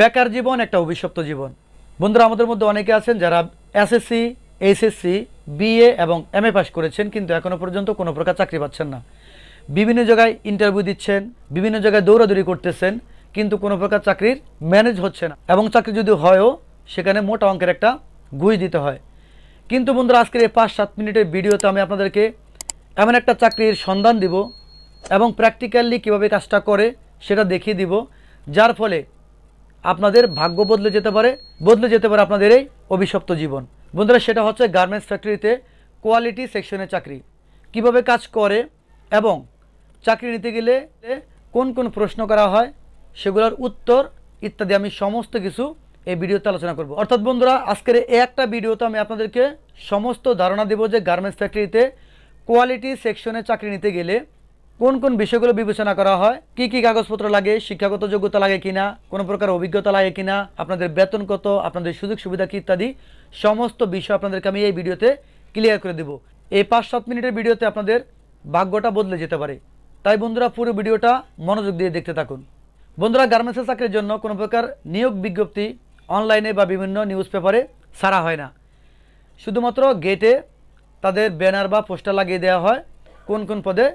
বেকার জীবন একটা অভিশপ্ত জীবন বন্ধুরা আমাদের মধ্যে অনেকে আছেন যারা এসএসসি এইচএসসি বিএ এবং এম এ পাস করেছেন কিন্তু এখনও পর্যন্ত কোনো প্রকার চাকরি পাচ্ছেন না বিভিন্ন জায়গায় ইন্টারভিউ দিচ্ছেন বিভিন্ন জায়গায় দৌড়াদৌড়ি করতেছেন কিন্তু কোনো প্রকার চাকরির ম্যানেজ হচ্ছে না এবং চাকরি যদি হয়ও সেখানে মোটা অঙ্কের একটা ঘুষ দিতে হয় কিন্তু বন্ধুরা আজকের এই পাঁচ সাত মিনিটের ভিডিওতে আমি আপনাদেরকে এমন একটা চাকরির সন্ধান দিব এবং প্র্যাকটিক্যালি কীভাবে কাজটা করে সেটা দেখিয়ে দিব যার ফলে আপনাদের ভাগ্য বদলে যেতে পারে বদলে যেতে পারে আপনাদের এই অভিশপ্ত জীবন বন্ধুরা সেটা হচ্ছে গার্মেন্টস ফ্যাক্টরিতে কোয়ালিটি সেকশনে চাকরি কিভাবে কাজ করে এবং চাকরি নিতে গেলে কোন কোন প্রশ্ন করা হয় সেগুলোর উত্তর ইত্যাদি আমি সমস্ত কিছু এই ভিডিওতে আলোচনা করব অর্থাৎ বন্ধুরা আজকের এই একটা ভিডিওতে আমি আপনাদেরকে সমস্ত ধারণা দেব যে গার্মেন্টস ফ্যাক্টরিতে কোয়ালিটি সেকশনে চাকরি নিতে গেলে কোন কোন বিষয়গুলো বিবেচনা করা হয় কি কি কাগজপত্র লাগে শিক্ষাগত যোগ্যতা লাগে কিনা কোন প্রকার অভিজ্ঞতা লাগে কিনা আপনাদের বেতন কত আপনাদের সুযোগ সুবিধা কি ইত্যাদি সমস্ত বিষয় আপনাদেরকে আমি এই ভিডিওতে ক্লিয়ার করে দেব এই পাঁচ সাত মিনিটের ভিডিওতে আপনাদের ভাগ্যটা বদলে যেতে পারে তাই বন্ধুরা পুরো ভিডিওটা মনোযোগ দিয়ে দেখতে থাকুন বন্ধুরা গার্মেন্টসের চাকরির জন্য কোনো প্রকার নিয়োগ বিজ্ঞপ্তি অনলাইনে বা বিভিন্ন নিউজ পেপারে ছাড়া হয় না শুধুমাত্র গেটে তাদের ব্যানার বা পোস্টার লাগিয়ে দেওয়া হয় কোন কোন পদে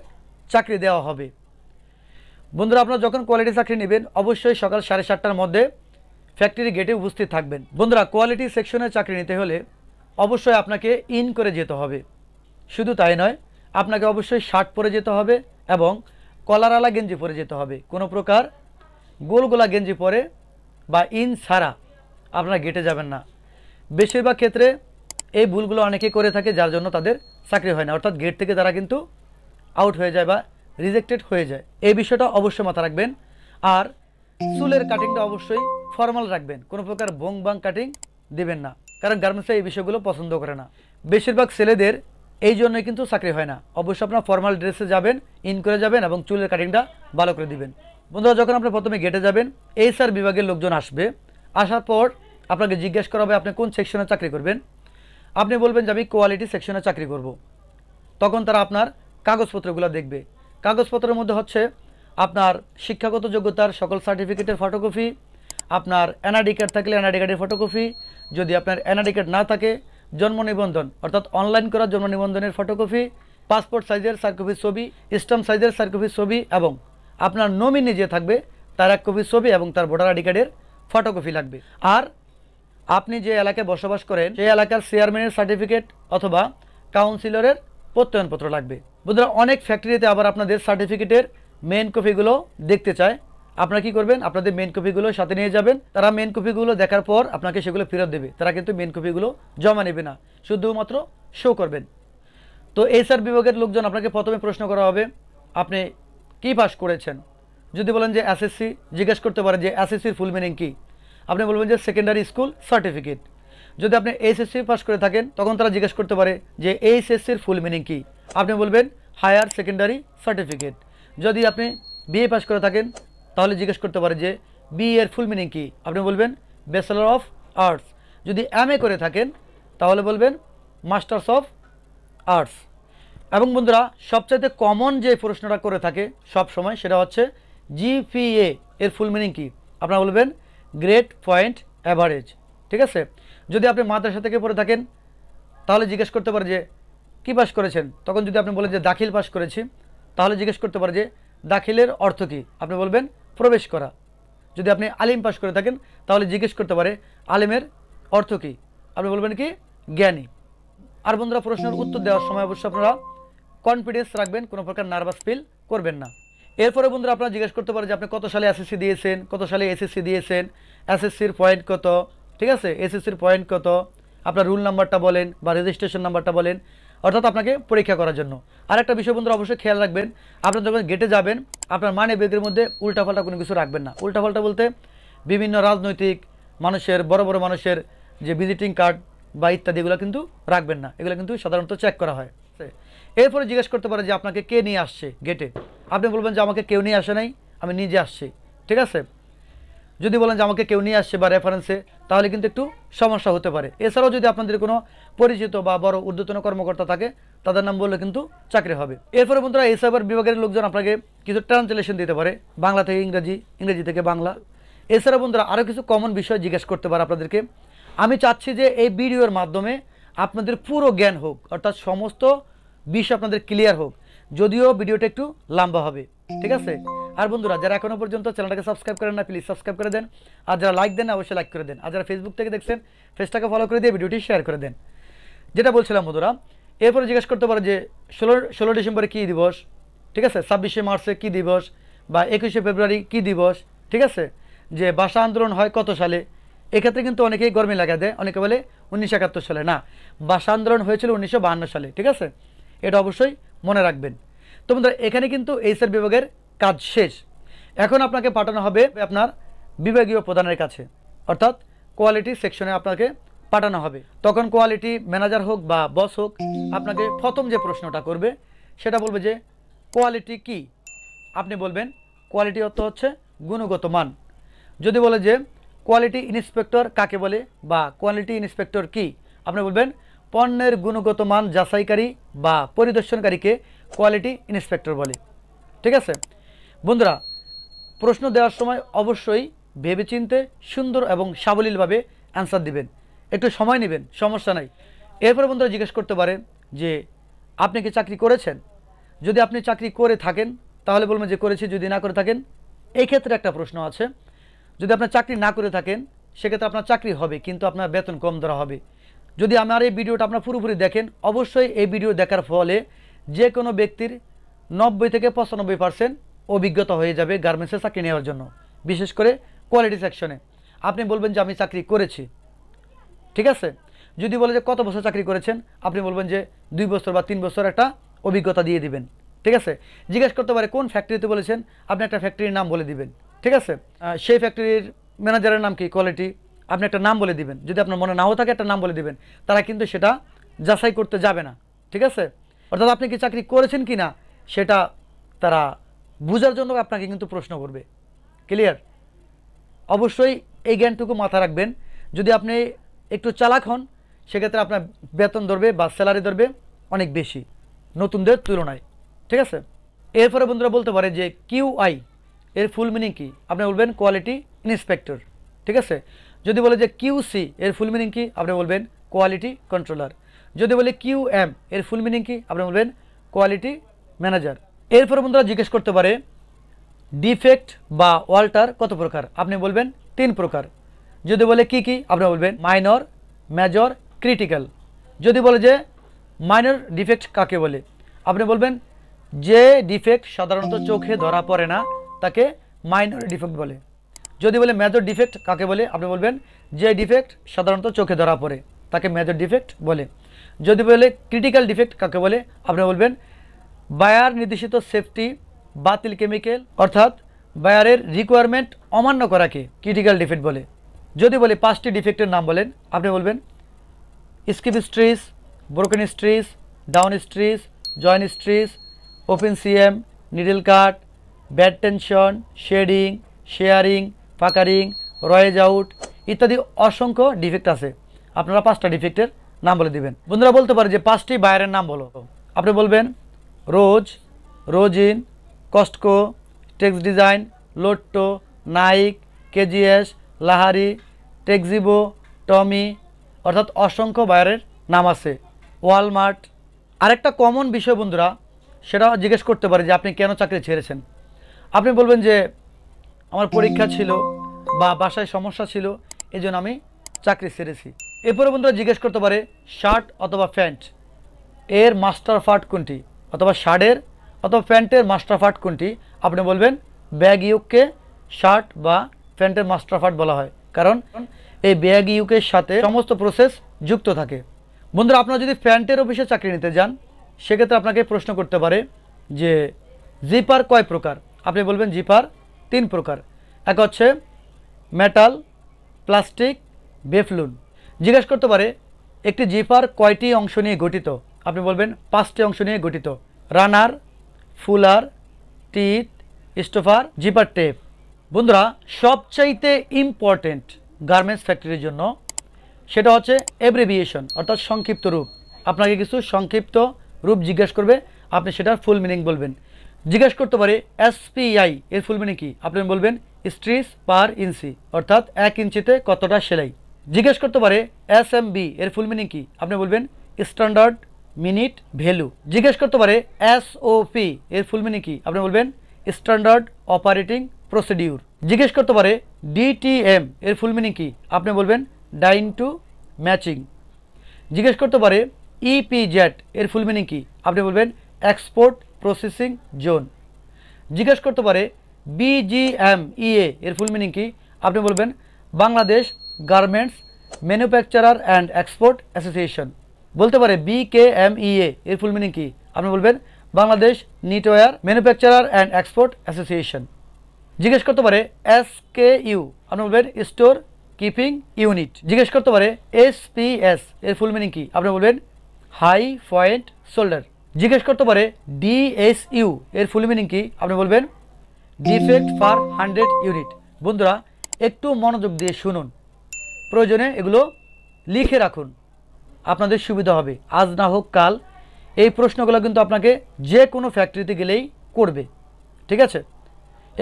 চাকরি দেওয়া হবে বন্ধুরা আপনারা যখন কোয়ালিটি চাকরি নেবেন অবশ্যই সকাল সাড়ে সাতটার মধ্যে ফ্যাক্টরি গেটে উপস্থিত থাকবেন বন্ধুরা কোয়ালিটি সেকশনে চাকরি নিতে হলে অবশ্যই আপনাকে ইন করে যেতে হবে শুধু তাই নয় আপনাকে অবশ্যই শার্ট পরে যেতে হবে এবং কলারালা গেঞ্জি পরে যেতে হবে কোনো প্রকার গোল গোলা গেঞ্জি পরে বা ইন ছাড়া আপনারা গেটে যাবেন না বেশিরভাগ ক্ষেত্রে এই ভুলগুলো অনেকে করে থাকে যার জন্য তাদের চাকরি হয় না অর্থাৎ গেট থেকে তারা কিন্তু আউট হয়ে যায় বা রিজেক্টেড হয়ে যায় এই বিষয়টা অবশ্যই মাথা রাখবেন আর চুলের কাটিংটা অবশ্যই ফর্মাল রাখবেন কোনো প্রকার বং বাং কাটিং দেবেন না কারণ গার্মেন্টসরা এই বিষয়গুলো পছন্দ করে না বেশিরভাগ ছেলেদের এই জন্য কিন্তু চাকরি হয় না অবশ্যই আপনার ফর্মাল ড্রেসে যাবেন ইন করে যাবেন এবং চুলের কাটিংটা ভালো করে দিবেন বন্ধুরা যখন আপনি প্রথমে গেটে যাবেন এই স্যার বিভাগের লোকজন আসবে আসার পর আপনাকে জিজ্ঞেস করা হবে আপনি কোন সেকশনে চাকরি করবেন আপনি বলবেন যে আমি কোয়ালিটি সেকশনে চাকরি করব। তখন তারা আপনার কাগজপত্রগুলো দেখবে কাগজপত্রের মধ্যে হচ্ছে আপনার শিক্ষাগত যোগ্যতার সকল সার্টিফিকেটের ফটোকপি আপনার এনআরডি কার্ড থাকলে এনআরডি কার্ডের ফটোকপি যদি আপনার এনআরডি কার্ড না থাকে জন্ম নিবন্ধন অর্থাৎ অনলাইন করা জন্ম নিবন্ধনের ফটোকপি পাসপোর্ট সাইজের সার্কপি ছবি স্টাম্প সাইজের সার্কপি ছবি এবং আপনার নমিনি যে থাকবে তার এক কপি ছবি এবং তার ভোটার আইডি কার্ডের ফটোকপি লাগবে আর আপনি যে এলাকায় বসবাস করেন সেই এলাকার চেয়ারম্যানের সার্টিফিকেট অথবা কাউন্সিলরের প্রত্যয়নপত্র লাগবে বন্ধুরা অনেক ফ্যাক্টরিতে আবার আপনাদের সার্টিফিকেটের মেন কপিগুলো দেখতে চায় আপনারা কি করবেন আপনাদের মেন কপিগুলো সাথে নিয়ে যাবেন তারা মেন কপিগুলো দেখার পর আপনাকে সেগুলো ফেরত দেবে তারা কিন্তু মেন কপিগুলো জমা নেবে না শুধুমাত্র শো করবেন তো এসআর বিভাগের লোকজন আপনাকে প্রথমে প্রশ্ন করা হবে আপনি কি পাস করেছেন যদি বলেন যে এসএসসি জিজ্ঞেস করতে পারেন যে এসএসসির ফুল মিনিং কী আপনি বলবেন যে সেকেন্ডারি স্কুল সার্টিফিকেট যদি আপনি এইচএসসি পাস করে থাকেন তখন তারা জিজ্ঞেস করতে পারে যে এইচএসসির ফুল মিনিং কী আপনি বলবেন হায়ার সেকেন্ডারি সার্টিফিকেট যদি আপনি বিএ পাস করে থাকেন তাহলে জিজ্ঞেস করতে পারে যে বিএর ফুল মিনিং কী আপনি বলবেন ব্যাচেলার অফ আর্টস যদি এম করে থাকেন তাহলে বলবেন মাস্টার্স অফ আর্টস এবং বন্ধুরা সবচাইতে কমন যে প্রশ্নটা করে থাকে সব সময় সেটা হচ্ছে জিপিএ এর ফুল মিনিং কী আপনারা বলবেন গ্রেট পয়েন্ট অ্যাভারেজ ঠিক আছে যদি আপনি মাদ্রাসা থেকে পড়ে থাকেন তাহলে জিজ্ঞেস করতে পারে যে কী পাশ করেছেন তখন যদি আপনি বলেন যে দাখিল পাশ করেছি তাহলে জিজ্ঞেস করতে পারে যে দাখিলের অর্থ কী আপনি বলবেন প্রবেশ করা যদি আপনি আলিম পাশ করে থাকেন তাহলে জিজ্ঞেস করতে পারে আলিমের অর্থ কী আপনি বলবেন কি জ্ঞানী আর বন্ধুরা প্রশ্নের উত্তর দেওয়ার সময় অবশ্যই আপনারা কনফিডেন্স রাখবেন কোনো প্রকার নার্ভাস ফিল করবেন না এরপরে বন্ধুরা আপনারা জিজ্ঞেস করতে পারে যে আপনি কত সালে এসএসসি দিয়েছেন কত সালে এসএসসি দিয়েছেন এসএসসির পয়েন্ট কত ঠিক আছে এসএসসির পয়েন্ট কত আপনার রুল নাম্বারটা বলেন বা রেজিস্ট্রেশন নাম্বারটা বলেন অর্থাৎ আপনাকে পরীক্ষা করার জন্য আর একটা বিষয় বন্ধুরা অবশ্যই খেয়াল রাখবেন আপনার যখন গেটে যাবেন আপনার মানে বেগের মধ্যে উল্টাপাল্টা কোনো কিছু রাখবেন না উল্টাপাল্টা বলতে বিভিন্ন রাজনৈতিক মানুষের বড় বড় মানুষের যে ভিজিটিং কার্ড বা ইত্যাদি এগুলো কিন্তু রাখবেন না এগুলো কিন্তু সাধারণত চেক করা হয় এরপরে জিজ্ঞেস করতে পারে যে আপনাকে কে নিয়ে আসছে গেটে আপনি বলবেন যে আমাকে কেউ নিয়ে আসে নাই আমি নিজে আসছি ঠিক আছে যদি বলেন যে আমাকে কেউ নিয়ে আসছে বা রেফারেন্সে তাহলে কিন্তু একটু সমস্যা হতে পারে এছাড়াও যদি আপনাদের কোনো পরিচিত বা বড় ঊর্ধ্বতন কর্মকর্তা থাকে তাদের নাম বললে কিন্তু চাকরি হবে এরপরে বন্ধুরা এই সাইবার বিভাগের লোকজন আপনাকে কিছু ট্রান্সলেশন দিতে পারে বাংলা থেকে ইংরেজি ইংরেজি থেকে বাংলা এছাড়া বন্ধুরা আরও কিছু কমন বিষয় জিজ্ঞেস করতে পারে আপনাদেরকে আমি চাচ্ছি যে এই ভিডিওর মাধ্যমে আপনাদের পুরো জ্ঞান হোক অর্থাৎ সমস্ত বিষয় আপনাদের ক্লিয়ার হোক যদিও ভিডিওটা একটু লম্বা হবে ঠিক আছে আর বন্ধুরা যারা এখনো পর্যন্ত চ্যানেলটাকে সাবস্ক্রাইব করেন না প্লিজ সাবস্ক্রাইব করে দেন আর যারা লাইক দেন অবশ্যই লাইক করে দেন আর যারা ফেসবুক থেকে দেখছেন ফেসটাকে ফলো করে দিয়ে ভিডিওটি শেয়ার করে দেন যেটা বলছিলাম বন্ধুরা এরপরে জিজ্ঞেস করতে পারো যে ষোলো ষোলো ডিসেম্বরে কী দিবস ঠিক আছে ছাব্বিশে মার্চে কী দিবস বা একুশে ফেব্রুয়ারি কী দিবস ঠিক আছে যে ভাষা আন্দোলন হয় কত সালে এক্ষেত্রে কিন্তু অনেকেই গরমে লাগা দেয় অনেকে বলে উনিশশো একাত্তর সালে না ভাষা আন্দোলন হয়েছিল উনিশশো সালে ঠিক আছে এটা অবশ্যই মনে রাখবেন তো বন্ধুরা এখানে কিন্তু এইচআর বিভাগের কাজ শেষ এখন আপনাকে পাঠানো হবে আপনার বিভাগীয় প্রধানের কাছে অর্থাৎ কোয়ালিটি সেকশনে আপনাকে পাঠানো হবে তখন কোয়ালিটি ম্যানেজার হোক বা বস হোক আপনাকে প্রথম যে প্রশ্নটা করবে সেটা বলবে যে কোয়ালিটি কি আপনি বলবেন কোয়ালিটি অর্থ হচ্ছে গুণগত মান যদি বলে যে কোয়ালিটি ইন্সপেক্টর কাকে বলে বা কোয়ালিটি ইন্সপেক্টর কি আপনি বলবেন পণ্যের গুণগত মান যাচাইকারী বা পরিদর্শনকারীকে কোয়ালিটি ইন্সপেক্টর বলে ঠিক আছে বন্ধুরা প্রশ্ন দেওয়ার সময় অবশ্যই ভেবেচিন্তে সুন্দর এবং সাবলীলভাবে অ্যান্সার দিবেন একটু সময় নেবেন সমস্যা নাই এরপর বন্ধুরা জিজ্ঞেস করতে পারেন যে আপনি কি চাকরি করেছেন যদি আপনি চাকরি করে থাকেন তাহলে বলবেন যে করেছি যদি না করে থাকেন এই ক্ষেত্রে একটা প্রশ্ন আছে যদি আপনার চাকরি না করে থাকেন সেক্ষেত্রে আপনার চাকরি হবে কিন্তু আপনার বেতন কম ধরা হবে যদি আমার এই ভিডিওটা আপনার পুরোপুরি দেখেন অবশ্যই এই ভিডিও দেখার ফলে যে কোনো ব্যক্তির নব্বই থেকে পঁচানব্বই পার্সেন্ট অভিজ্ঞতা হয়ে যাবে গার্মেন্টসে চাকরি নেওয়ার জন্য বিশেষ করে কোয়ালিটি সেকশনে আপনি বলবেন যে আমি চাকরি করেছি ঠিক আছে যদি বলে যে কত বছর চাকরি করেছেন আপনি বলবেন যে দুই বছর বা তিন বছর একটা অভিজ্ঞতা দিয়ে দিবেন ঠিক আছে জিজ্ঞেস করতে পারে কোন ফ্যাক্টরিতে বলেছেন আপনি একটা ফ্যাক্টরির নাম বলে দিবেন ঠিক আছে সেই ফ্যাক্টরির ম্যানেজারের নাম কি কোয়ালিটি আপনি একটা নাম বলে দিবেন যদি আপনার মনে নাও থাকে একটা নাম বলে দিবেন তারা কিন্তু সেটা যাচাই করতে যাবে না ঠিক আছে অর্থাৎ আপনি কি চাকরি করেছেন কি না সেটা তারা বুঝার জন্য আপনাকে কিন্তু প্রশ্ন করবে ক্লিয়ার অবশ্যই এই জ্ঞানটুকু মাথা রাখবেন যদি আপনি একটু চালাক হন সেক্ষেত্রে আপনার বেতন ধরবে বা স্যালারি ধরবে অনেক বেশি নতুনদের তুলনায় ঠিক আছে এরপরে বন্ধুরা বলতে পারে যে কিউ আই এর ফুল মিনিং কী আপনি বলবেন কোয়ালিটি ইন্সপেক্টর ঠিক আছে যদি বলে যে কিউ সি এর ফুল মিনিং কী আপনি বলবেন কোয়ালিটি কন্ট্রোলার যদি বলি কিউ এম এর ফুল মিনিং কি আপনি বলবেন কোয়ালিটি ম্যানেজার এরপরে বন্ধুরা জিজ্ঞেস করতে পারে ডিফেক্ট বা ওয়াল্টার কত প্রকার আপনি বলবেন তিন প্রকার যদি বলে কি কি আপনি বলবেন মাইনর মেজর ক্রিটিক্যাল যদি বলে যে মাইনর ডিফেক্ট কাকে বলে আপনি বলবেন যে ডিফেক্ট সাধারণত চোখে ধরা পড়ে না তাকে মাইনর ডিফেক্ট বলে যদি বলে মেজর ডিফেক্ট কাকে বলে আপনি বলবেন যে ডিফেক্ট সাধারণত চোখে ধরা পড়ে তাকে মেজর ডিফেক্ট বলে যদি বলে ক্রিটিক্যাল ডিফেক্ট কাকে বলে আপনি বলবেন বায়ার নির্দেশিত সেফটি বাতিল কেমিক্যাল অর্থাৎ বায়ারের রিকোয়ারমেন্ট অমান্য করাকে ক্রিটিক্যাল ডিফেক্ট বলে যদি বলে পাঁচটি ডিফেক্টের নাম বলেন আপনি বলবেন skip stitch broken stitch down stitch join stitch open seam needle cut bad tension shading shearing puckering raw edge out ইত্যাদি অসংখ্য ডিফেক্ট আছে আপনারা পাঁচটা ডিফেক্টের নাম বলে দিবেন বন্ধুরা বলতে পারে যে পাঁচটি বায়ারের নাম বলো আপনি বলবেন রোজ রোজিন Costco Tex design Lotto Nike KGS লাহারি টেক্সিবো টমি অর্থাৎ অসংখ্য বায়ারের নাম আছে ওয়ালমার্ট আরেকটা কমন বিষয় বন্ধুরা সেটা জিজ্ঞেস করতে পারে যে আপনি কেন চাকরি ছেড়েছেন আপনি বলবেন যে আমার পরীক্ষা ছিল বা বাসায় সমস্যা ছিল এজন্য আমি চাকরি ছেড়েছি এরপরে বন্ধুরা জিজ্ঞেস করতে পারে শার্ট অথবা প্যান্ট এর মাস্টার ফাট কোনটি অথবা শার্টের অথবা প্যান্টের মাস্টার ফাট কোনটি আপনি বলবেন ব্যাগ ইউককে শার্ট বা প্যান্টের মাস্টার ফাট বলা হয় কারণ এই ব্যাগ ইউকের সাথে সমস্ত প্রসেস যুক্ত থাকে বন্ধুরা আপনারা যদি প্যান্টের অফিসে চাকরি নিতে যান সেক্ষেত্রে আপনাকে প্রশ্ন করতে পারে যে জিপার কয় প্রকার আপনি বলবেন জিপার তিন প্রকার এক হচ্ছে মেটাল প্লাস্টিক বেফলুন জিজ্ঞেস করতে পারে একটি জিপার কয়টি অংশ নিয়ে গঠিত আপনি বলবেন পাঁচটি অংশ নিয়ে গঠিত runner puller teeth stopper zipper tape বন্ধুরা সবচাইতে ইম্পর্টেন্ট গার্মেন্টস ফ্যাক্টরির জন্য সেটা হচ্ছে এব্রিভিয়েশন অর্থাৎ সংক্ষিপ্ত রূপ আপনাকে কিছু সংক্ষিপ্ত রূপ জিজ্ঞেস করবে আপনি সেটার ফুল মিনিং বলবেন জিজ্ঞেস করতে পারে এসপিআই এর ফুল মিনিং কী আপনি বলবেন স্ট্রিস পার ইঞ্চি অর্থাৎ এক ইঞ্চিতে কতটা সেলাই জিজ্ঞেস করতে পারে এস এম বি এর ফুল মিনিং কী আপনি বলবেন স্ট্যান্ডার্ড মিনিট ভ্যালু জিজ্ঞেস করতে পারে এস ও পি এর ফুল মিনিং কী আপনি বলবেন স্ট্যান্ডার্ড অপারেটিং প্রসিডিউর জিজ্ঞেস করতে পারে ডিটিএম এর ফুল মিনিং কী আপনি বলবেন ডাইন টু ম্যাচিং জিজ্ঞেস করতে পারে ইপিজেড এর ফুল মিনিং কী আপনি বলবেন এক্সপোর্ট প্রসেসিং জোন জিজ্ঞেস করতে পারে বিজিএমইএ এর ফুল মিনিং কী আপনি বলবেন Bangladesh garments manufacturer and export association বলতে পারে বি কে এম এ এর ফুল মিনিং কী আপনি বলবেন Bangladesh knitwear manufacturer and export association জিজ্ঞেস করতে পারে এস কে ইউ আপনি বলবেন স্টোর কিপিং ইউনিট জিজ্ঞেস করতে পারে এস পি এস এর ফুল মিনিং কী আপনি বলবেন হাই পয়েন্ট শোল্ডার জিজ্ঞেস করতে পারে ইউ এর ফুল মিনিং কি আপনি বলবেন ডিফেক্ট ফার হান্ড্রেড ইউনিট বন্ধুরা একটু মনোযোগ দিয়ে শুনুন প্রয়োজনে এগুলো লিখে রাখুন আপনাদের সুবিধা হবে আজ না হোক কাল এই প্রশ্নগুলো কিন্তু আপনাকে যে কোনো ফ্যাক্টরিতে গেলেই করবে ঠিক আছে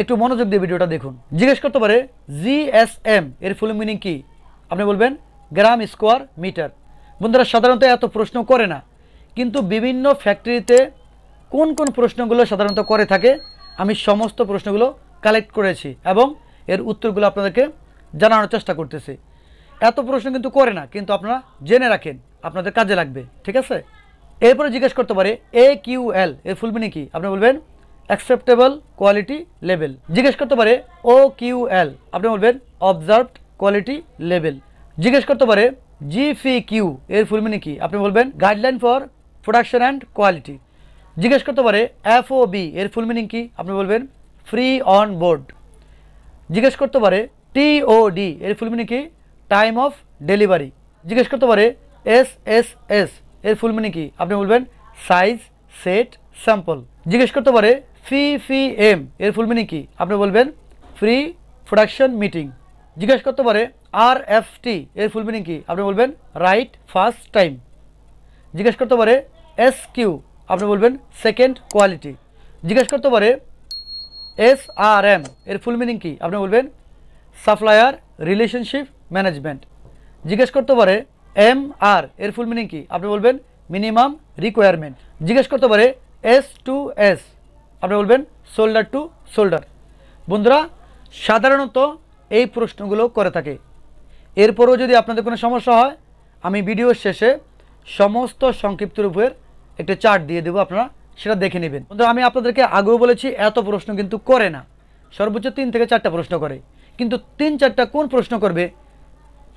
একটু মনোযোগ দিয়ে ভিডিওটা দেখুন জিজ্ঞেস করতে পারে জিএসএম এর ফুল মিনিং কী আপনি বলবেন গ্রাম স্কোয়ার মিটার বন্ধুরা সাধারণত এত প্রশ্ন করে না কিন্তু বিভিন্ন ফ্যাক্টরিতে কোন কোন প্রশ্নগুলো সাধারণত করে থাকে আমি সমস্ত প্রশ্নগুলো কালেক্ট করেছি এবং এর উত্তরগুলো আপনাদেরকে জানানোর চেষ্টা করতেছি এত প্রশ্ন কিন্তু করে না কিন্তু আপনারা জেনে রাখেন আপনাদের কাজে লাগবে ঠিক আছে এরপরে জিজ্ঞেস করতে পারে এ কিউ এল এর ফুল কি আপনি বলবেন অ্যাকসেপ্টেবল কোয়ালিটি লেভেল জিজ্ঞেস করতে পারে ও কিউ এল আপনি বলবেন অবজার্ভড কোয়ালিটি লেভেল জিজ্ঞেস করতে পারে জিফি কিউ e এর ফুল কি আপনি বলবেন guideline for production and quality জিজ্ঞেস করতে পারে এফ ও বি এর ফুল মিনিং কি আপনি বলবেন ফ্রি অন বোর্ড জিজ্ঞেস করতে পারে টি ও ডি এর ফুল মিনিং কি টাইম অফ ডেলিভারি জিজ্ঞেস করতে পারে এস এস এস এর ফুল মিনিং কি আপনি বলবেন সাইজ সেট স্যাম্পল জিজ্ঞেস করতে পারে ফি ফি এম এর ফুল মিনিং কি আপনি বলবেন ফ্রি প্রোডাকশন মিটিং জিজ্ঞেস করতে পারে আর এফ টি এর ফুল মিনিং কি আপনি বলবেন রাইট ফার্স্ট টাইম জিজ্ঞেস করতে পারে এস কিউ আপনি বলবেন সেকেন্ড কোয়ালিটি জিজ্ঞেস করতে পারে এস আর এম এর ফুল মিনিং কি আপনি বলবেন সাপ্লায়ার রিলেশনশিপ ম্যানেজমেন্ট জিজ্ঞেস করতে পারে এম আর এর ফুল মিনিং কি আপনি বলবেন মিনিমাম রিকোয়ারমেন্ট জিজ্ঞেস করতে পারে এস টু এস আপনি বলবেন সোল্ডার টু সোল্ডার বন্ধুরা সাধারণত এই প্রশ্নগুলো করে থাকে এরপরও যদি আপনাদের কোনো সমস্যা হয় আমি ভিডিওর শেষে সমস্ত সংক্ষিপ্ত রূপের একটা চার্ট দিয়ে দেবো আপনারা সেটা দেখে নেবেন বন্ধুরা আমি আপনাদেরকে আগেও বলেছি এত প্রশ্ন কিন্তু করে না সর্বোচ্চ তিন থেকে চারটা প্রশ্ন করে কিন্তু তিন চারটা কোন প্রশ্ন করবে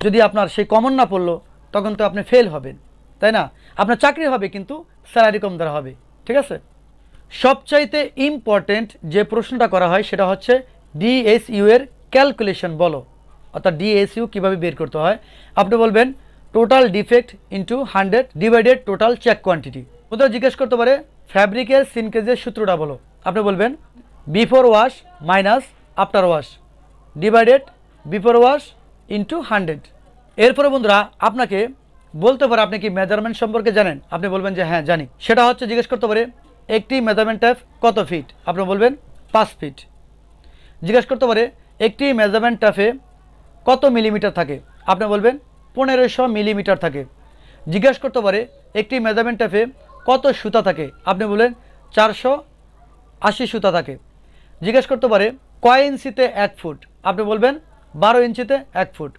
যদি আপনার সেই কমন না পড়লো তখন তো আপনি ফেল হবেন তাই না আপনার চাকরি হবে কিন্তু স্যালারি কম দ্বারা হবে ঠিক আছে সবচাইতে ইম্পর্টেন্ট যে প্রশ্নটা করা হয় সেটা হচ্ছে ডিএসইউ এর ক্যালকুলেশন বলো অর্থাৎ ডিএসইউ কীভাবে বের করতে হয় আপনি বলবেন total defect into hundred divided total check quantity কোথাও জিজ্ঞেস করতে পারে ফ্যাব্রিকের সিনকেজের সূত্রটা বলো আপনি বলবেন before wash minus after wash divided before wash into hundred এরপরে বন্ধুরা আপনাকে বলতে পারে আপনি কি মেজারমেন্ট সম্পর্কে জানেন আপনি বলবেন যে হ্যাঁ জানি সেটা হচ্ছে জিজ্ঞেস করতে পারে একটি মেজারমেন্ট ট্যাপ কত ফিট আপনি বলবেন পাঁচ ফিট জিজ্ঞেস করতে পারে একটি মেজারমেন্ট ট্যাপে কত মিলিমিটার থাকে আপনি বলবেন পনেরোশো মিলিমিটার থাকে জিজ্ঞেস করতে পারে একটি মেজারমেন্ট ট্যাপে কত সুতা থাকে আপনি বলবেন চারশো আশি সুতা থাকে জিজ্ঞেস করতে পারে কয় ইঞ্চিতে এক ফুট আপনি বলবেন বারো ইঞ্চিতে এক ফুট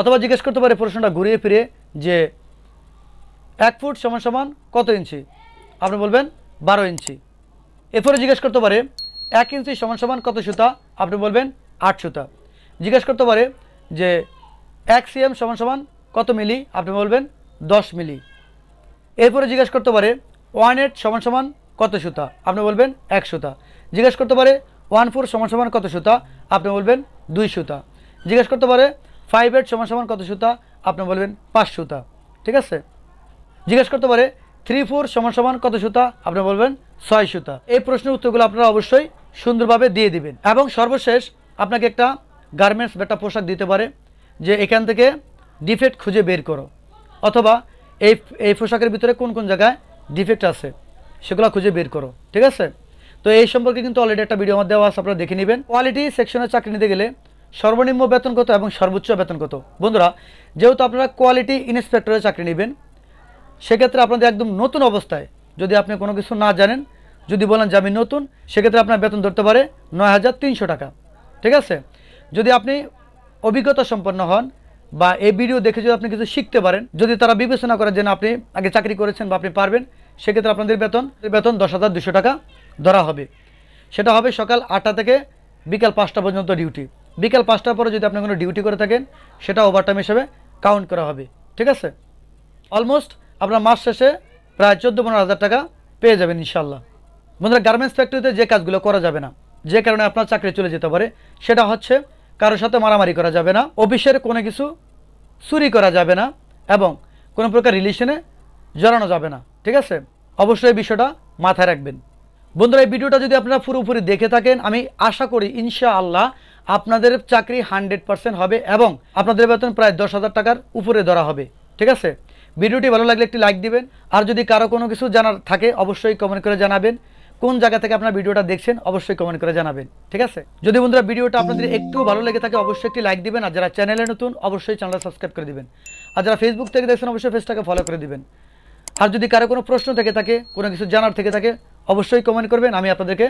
অথবা জিজ্ঞেস করতে পারে প্রশ্নটা ঘুরিয়ে ফিরে যে এক ফুট সমান সমান কত ইঞ্চি আপনি বলবেন বারো ইঞ্চি এরপরে জিজ্ঞেস করতে পারে এক ইঞ্চি সমান সমান কত সুতা আপনি বলবেন আট সুতা জিজ্ঞেস করতে পারে যে এক সিএম সমান সমান কত মিলি আপনি বলবেন দশ মিলি এরপরে জিজ্ঞেস করতে পারে ওয়ান এইট সমান সমান কত সুতা আপনি বলবেন এক সুতা জিজ্ঞেস করতে পারে ওয়ান ফোর সমান সমান কত সুতা আপনি বলবেন দুই সুতা জিজ্ঞেস করতে পারে ফাইভ এইট সমান সমান কত সুতা আপনি বলবেন পাঁচ সুতা ঠিক আছে জিজ্ঞেস করতে পারে থ্রি ফোর সমান সমান কত সুতা আপনি বলবেন ছয় সুতা এই প্রশ্নের উত্তরগুলো আপনারা অবশ্যই সুন্দরভাবে দিয়ে দিবেন এবং সর্বশেষ আপনাকে একটা গার্মেন্টস একটা পোশাক দিতে পারে যে এখান থেকে ডিফেক্ট খুঁজে বের করো অথবা এই এই পোশাকের ভিতরে কোন কোন জায়গায় ডিফেক্ট আছে সেগুলো খুঁজে বের করো ঠিক আছে তো এই সম্পর্কে কিন্তু অলরেডি একটা ভিডিও আমার দেওয়া আছে আপনারা দেখে নেবেন কোয়ালিটি সেকশনের চাকরি নিতে গেলে সর্বনিম্ন বেতন কত এবং সর্বোচ্চ বেতন কত বন্ধুরা যেহেতু আপনারা কোয়ালিটি ইন্সপেক্টরের চাকরি নেবেন সেক্ষেত্রে আপনাদের একদম নতুন অবস্থায় যদি আপনি কোনো কিছু না জানেন যদি বলেন যে আমি নতুন সেক্ষেত্রে আপনার বেতন ধরতে পারে নয় হাজার তিনশো টাকা ঠিক আছে যদি আপনি অভিজ্ঞতা সম্পন্ন হন বা এই ভিডিও দেখে যদি আপনি কিছু শিখতে পারেন যদি তারা বিবেচনা করেন যে না আপনি আগে চাকরি করেছেন বা আপনি পারবেন সেক্ষেত্রে আপনাদের বেতন বেতন দশ হাজার দুশো টাকা ধরা হবে সেটা হবে সকাল আটটা থেকে বিকাল পাঁচটা পর্যন্ত ডিউটি বিকাল পাঁচটার পরে যদি আপনি কোনো ডিউটি করে থাকেন সেটা ওভারটাইম হিসেবে কাউন্ট করা হবে ঠিক আছে অলমোস্ট আপনার মাস শেষে প্রায় চোদ্দো পনেরো হাজার টাকা পেয়ে যাবেন ইনশাল্লাহ বন্ধুরা গার্মেন্টস ফ্যাক্টরিতে যে কাজগুলো করা যাবে না যে কারণে আপনার চাকরি চলে যেতে পারে সেটা হচ্ছে কারোর সাথে মারামারি করা যাবে না অফিসের কোনো কিছু চুরি করা যাবে না এবং কোনো প্রকার রিলেশনে জড়ানো যাবে না ঠিক আছে অবশ্যই এই বিষয়টা মাথায় রাখবেন বন্ধুরা এই ভিডিওটা যদি আপনারা পুরোপুরি দেখে থাকেন আমি আশা করি ইনশা আল্লাহ আপনাদের চাকরি হান্ড্রেড পার্সেন্ট হবে এবং আপনাদের বেতন প্রায় দশ হাজার টাকার উপরে ধরা হবে ঠিক আছে ভিডিওটি ভালো লাগলে একটি লাইক দিবেন আর যদি কারো কোনো কিছু জানার থাকে অবশ্যই কমেন্ট করে জানাবেন কোন জায়গা থেকে আপনার ভিডিওটা দেখছেন অবশ্যই কমেন্ট করে জানাবেন ঠিক আছে যদি বন্ধুরা ভিডিওটা আপনাদের একটু ভালো লেগে থাকে অবশ্যই একটি লাইক দিবেন আর যারা চ্যানেলে নতুন অবশ্যই চ্যানেলটা সাবস্ক্রাইব করে দিবেন আর যারা ফেসবুক থেকে দেখছেন অবশ্যই ফেসটাকে ফলো করে দিবেন আর যদি কারো কোনো প্রশ্ন থেকে থাকে কোনো কিছু জানার থেকে থাকে অবশ্যই কমেন্ট করবেন আমি আপনাদেরকে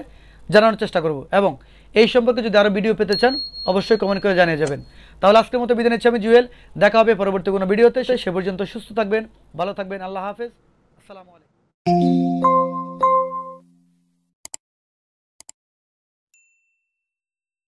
জানানোর চেষ্টা করব এবং এই সম্পর্কে যদি আরও ভিডিও পেতে চান অবশ্যই কমেন্ট করে জানিয়ে যাবেন তাহলে আজকের মতো বিদায় নিচ্ছি আমি জুয়েল দেখা হবে পরবর্তী কোনো ভিডিওতে সে পর্যন্ত সুস্থ থাকবেন ভালো থাকবেন আল্লাহ হাফেজ আসসালামু আলাইকুম